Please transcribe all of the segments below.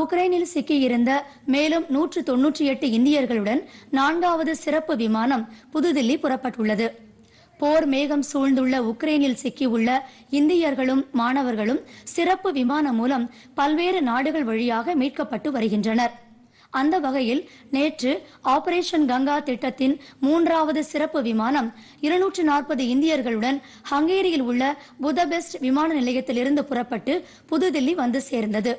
உக்ரைனில் சிக்கியிருந்த மேலும் நூற்று தொன்னூற்றி எட்டு இந்தியர்களுடன் நான்காவது சிறப்பு விமானம் புதுதில்லி புறப்பட்டுள்ளது போர் மேகம் சூழ்ந்துள்ள உக்ரைனில் சிக்கியுள்ள இந்தியர்களும் மாணவர்களும் சிறப்பு விமானம் மூலம் பல்வேறு நாடுகள் வழியாக மீட்கப்பட்டு வருகின்றனர் அந்த வகையில் நேற்று ஆபரேஷன் கங்கா திட்டத்தின் மூன்றாவது சிறப்பு விமானம் இருநூற்று நாற்பது இந்தியர்களுடன் ஹங்கேரியில் உள்ள புதபெஸ்ட் விமான நிலையத்திலிருந்து புறப்பட்டு புதுதில்லி வந்து சேர்ந்தது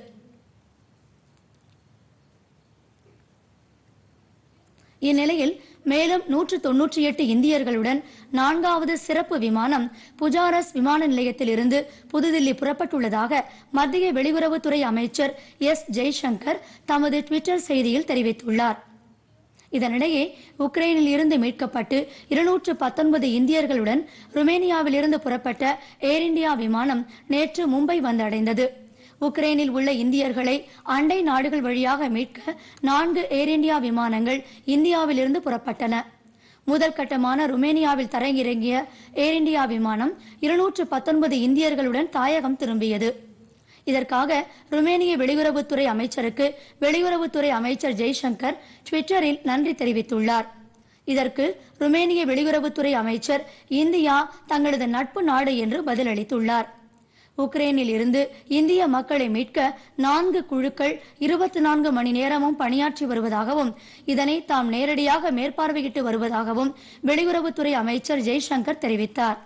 இந்நிலையில் மேலும் நூற்று தொன்னூற்றி எட்டு இந்தியர்களுடன் நான்காவது சிறப்பு விமானம் புஜாரஸ் விமான நிலையத்தில் இருந்து புதுதில்லி புறப்பட்டுள்ளதாக மத்திய வெளியுறவுத்துறை அமைச்சர் எஸ் ஜெய்சங்கர் தமது டுவிட்டர் செய்தியில் தெரிவித்துள்ளார் இதனிடையே உக்ரைனில் இருந்து மீட்கப்பட்டு இருநூற்று பத்தொன்பது இந்தியர்களுடன் ருமேனியாவில் இருந்து புறப்பட்ட ஏர் இந்தியா விமானம் நேற்று மும்பை வந்தடைந்தது உக்ரைனில் உள்ள இந்தியர்களை அண்டை நாடுகள் வழியாக மீட்க நான்கு ஏர் இந்தியா விமானங்கள் இந்தியாவிலிருந்து புறப்பட்டன முதல் கட்டமான ருமேனியாவில் தரையிறங்கிய ஏர் இந்தியா விமானம் இருநூற்று பத்தொன்பது இந்தியர்களுடன் தாயகம் திரும்பியது இதற்காக ருமேனிய வெளியுறவுத்துறை அமைச்சருக்கு வெளியுறவுத்துறை அமைச்சர் ஜெய்சங்கர் ட்விட்டரில் நன்றி தெரிவித்துள்ளார் இதற்கு ருமேனிய வெளியுறவுத்துறை அமைச்சர் இந்தியா தங்களது நட்பு நாடு என்று பதிலளித்துள்ளார் உக்ரைனில் இருந்து இந்திய மக்களை மீட்க நான்கு குழுக்கள் இருபத்தி நான்கு மணி நேரமும் பணியாற்றி வருவதாகவும் இதனை தாம் நேரடியாக மேற்பார்வையிட்டு வருவதாகவும் வெளியுறவுத்துறை அமைச்சர் ஜெய்சங்கர் தெரிவித்தார்